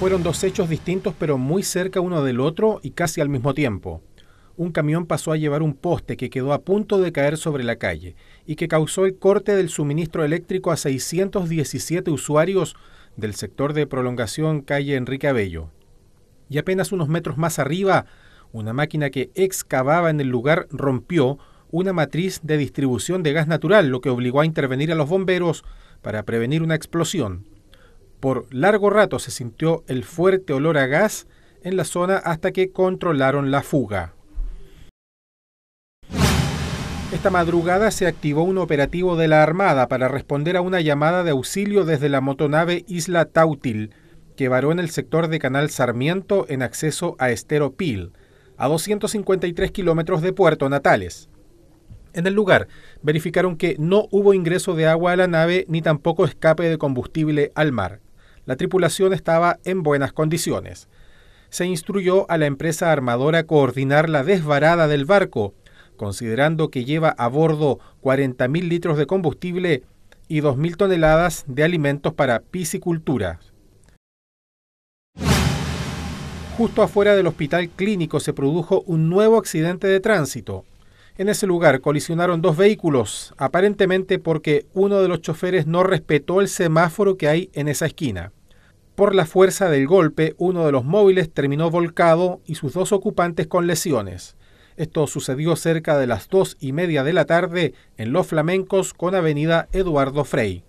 Fueron dos hechos distintos pero muy cerca uno del otro y casi al mismo tiempo. Un camión pasó a llevar un poste que quedó a punto de caer sobre la calle y que causó el corte del suministro eléctrico a 617 usuarios del sector de prolongación calle Enrique Abello. Y apenas unos metros más arriba, una máquina que excavaba en el lugar rompió una matriz de distribución de gas natural, lo que obligó a intervenir a los bomberos para prevenir una explosión. Por largo rato se sintió el fuerte olor a gas en la zona hasta que controlaron la fuga. Esta madrugada se activó un operativo de la Armada para responder a una llamada de auxilio desde la motonave Isla Tautil, que varó en el sector de Canal Sarmiento en acceso a Estero Pil, a 253 kilómetros de Puerto Natales. En el lugar verificaron que no hubo ingreso de agua a la nave ni tampoco escape de combustible al mar la tripulación estaba en buenas condiciones. Se instruyó a la empresa armadora coordinar la desvarada del barco, considerando que lleva a bordo 40.000 litros de combustible y 2.000 toneladas de alimentos para piscicultura. Justo afuera del hospital clínico se produjo un nuevo accidente de tránsito. En ese lugar colisionaron dos vehículos, aparentemente porque uno de los choferes no respetó el semáforo que hay en esa esquina. Por la fuerza del golpe, uno de los móviles terminó volcado y sus dos ocupantes con lesiones. Esto sucedió cerca de las dos y media de la tarde en Los Flamencos con Avenida Eduardo Frey.